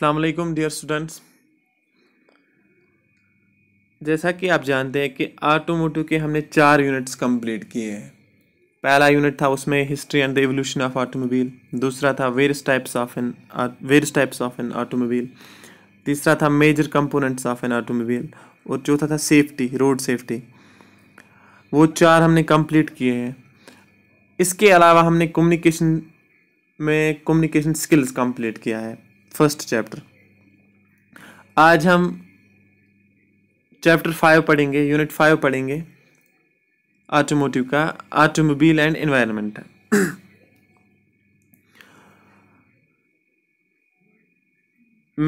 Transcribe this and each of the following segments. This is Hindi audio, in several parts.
अलमैकम डियर स्टूडेंट्स जैसा कि आप जानते हैं कि ऑटोमोटिव के हमने चार यूनिट्स कंप्लीट किए हैं पहला यूनिट था उसमें history and the evolution of automobile दूसरा था various types of an various types of an automobile तीसरा था major components of an automobile और चौथा था सेफ्टी रोड सेफ्टी वो चार हमने कंप्लीट किए हैं इसके अलावा हमने कम्युनिकेशन में कम्युनिकेशन स्किल्स कंप्लीट किया है फर्स्ट चैप्टर आज हम चैप्टर फाइव पढ़ेंगे यूनिट फाइव पढ़ेंगे ऑटोमोटिव का ऑटोमोबाइल एंड एनवायरनमेंट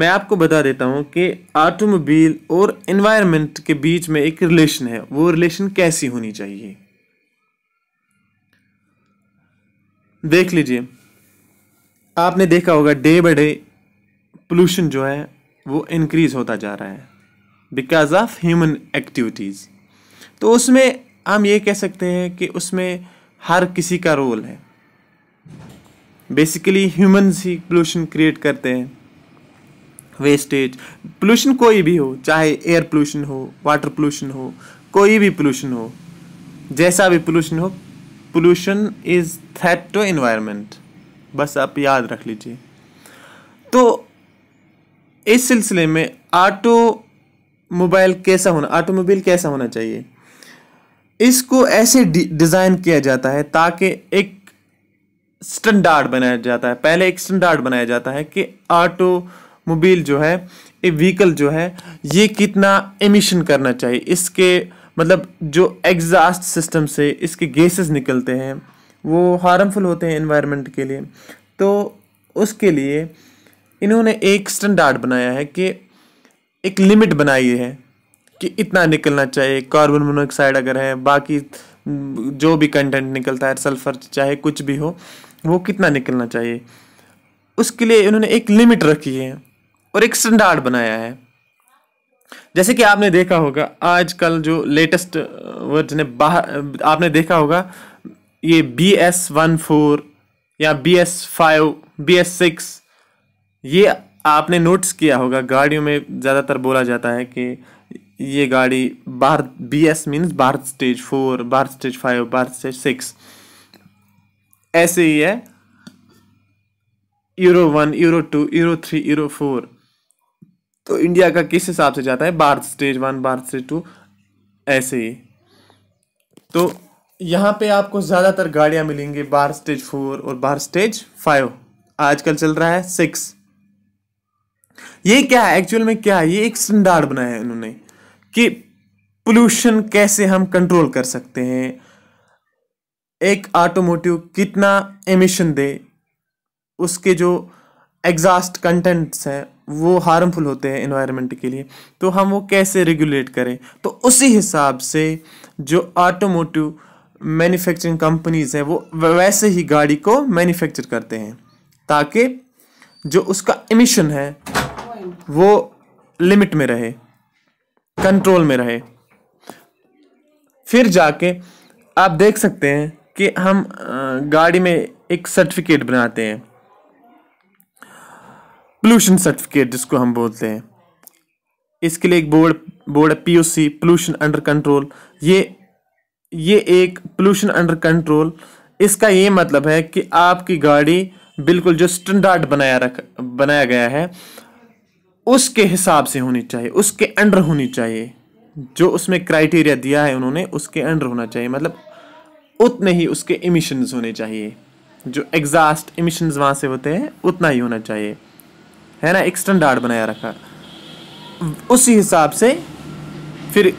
मैं आपको बता देता हूं कि ऑटोमोबाइल और एनवायरनमेंट के बीच में एक रिलेशन है वो रिलेशन कैसी होनी चाहिए देख लीजिए आपने देखा होगा डे बाय डे पोल्यूशन जो है वो इनक्रीज़ होता जा रहा है बिकॉज ऑफ ह्यूमन एक्टिविटीज़ तो उसमें हम ये कह सकते हैं कि उसमें हर किसी का रोल है बेसिकली ह्यूमंस ही पोल्यूशन क्रिएट करते हैं वेस्टेज पोल्यूशन कोई भी हो चाहे एयर पोल्यूशन हो वाटर पोल्यूशन हो कोई भी पोल्यूशन हो जैसा भी पोल्यूशन हो pollution is threat to environment बस आप याद रख लीजिए तो इस सिलसिले में ऑटो मोबाइल कैसा होना ऑटोमोबाइल कैसा होना चाहिए इसको ऐसे डिज़ाइन किया जाता है ताकि एक स्टैंडर्ड बनाया जाता है पहले एक स्टैंडर्ड बनाया जाता है कि ऑटोमोबाइल जो है ये व्हीकल जो है ये कितना एमिशन करना चाहिए इसके मतलब जो एग्जास्ट सिस्टम से इसके गैसेस निकलते हैं वो हार्मफुल होते हैं इन्वायरमेंट के लिए तो उसके लिए इन्होंने एक स्टैंडर्ड बनाया है कि एक लिमिट बनाई है कि इतना निकलना चाहिए कार्बन मोनोऑक्साइड अगर है बाकी हम्म, जो भी कंटेंट निकलता है सल्फर चाहे कुछ भी हो वो कितना निकलना चाहिए उसके लिए इन्होंने एक लिमिट रखी है और एक स्टैंडर्ड बनाया है जैसे कि आपने देखा होगा आजकल जो लेटेस्ट वर्जन है बाहर आपने देखा होगा ये बी एस वन फोर या B S five B S six ये आपने नोट्स किया होगा गाड़ियों में ज़्यादातर बोला जाता है कि ये गाड़ी बार B S means Bharat stage four Bharat stage five Bharat stage six ऐसे ही है euro one euro two euro three euro four तो इंडिया का किस हिसाब से जाता है Bharat stage one Bharat stage two ऐसे ही तो यहाँ पे आपको ज़्यादातर गाड़ियाँ मिलेंगी बार स्टेज फोर और बार स्टेज फाइव आजकल चल रहा है सिक्स ये क्या है एक्चुअल में क्या है ये एक स्टैंडर्ड बनाया है इन्होंने कि पोल्यूशन कैसे हम कंट्रोल कर सकते हैं एक ऑटोमोटिव कितना एमिशन दे उसके जो एग्जास्ट कंटेंट्स हैं वो हार्मफुल होते हैं इन्वायरमेंट के लिए तो हम वो कैसे रेगुलेट करें तो उसी हिसाब से जो ऑटोमोटिव मैन्युफैक्चरिंग कंपनीज हैं वो वैसे ही गाड़ी को मैन्युफैक्चर करते हैं ताकि जो उसका इमिशन है वो लिमिट में रहे कंट्रोल में रहे फिर जाके आप देख सकते हैं कि हम गाड़ी में एक सर्टिफिकेट बनाते हैं पोल्यूशन सर्टिफिकेट जिसको हम बोलते हैं इसके लिए एक बोर्ड बोर्ड है सी पोल्यूशन अंडर कंट्रोल ये ये एक पोल्यूशन अंडर कंट्रोल इसका ये मतलब है कि आपकी गाड़ी बिल्कुल जो स्टैंडर्ड बनाया रख बनाया गया है उसके हिसाब से होनी चाहिए उसके अंडर होनी चाहिए जो उसमें क्राइटेरिया दिया है उन्होंने उसके अंडर होना चाहिए मतलब उतने ही उसके इमिशंस होने चाहिए जो एग्जास्ट इमिशंस वहाँ से होते हैं उतना ही होना चाहिए है ना एक स्टैंडर्ड बनाया रखा उसी हिसाब से फिर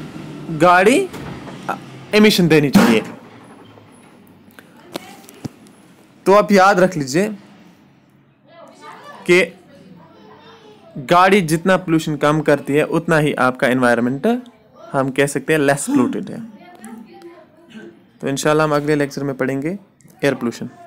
गाड़ी एमिशन देनी चाहिए तो आप याद रख लीजिए कि गाड़ी जितना पोल्यूशन कम करती है उतना ही आपका इन्वायरमेंट हम कह सकते हैं लेस पोलूटेड है तो इंशाल्लाह हम अगले लेक्चर में पढ़ेंगे एयर पोल्यूशन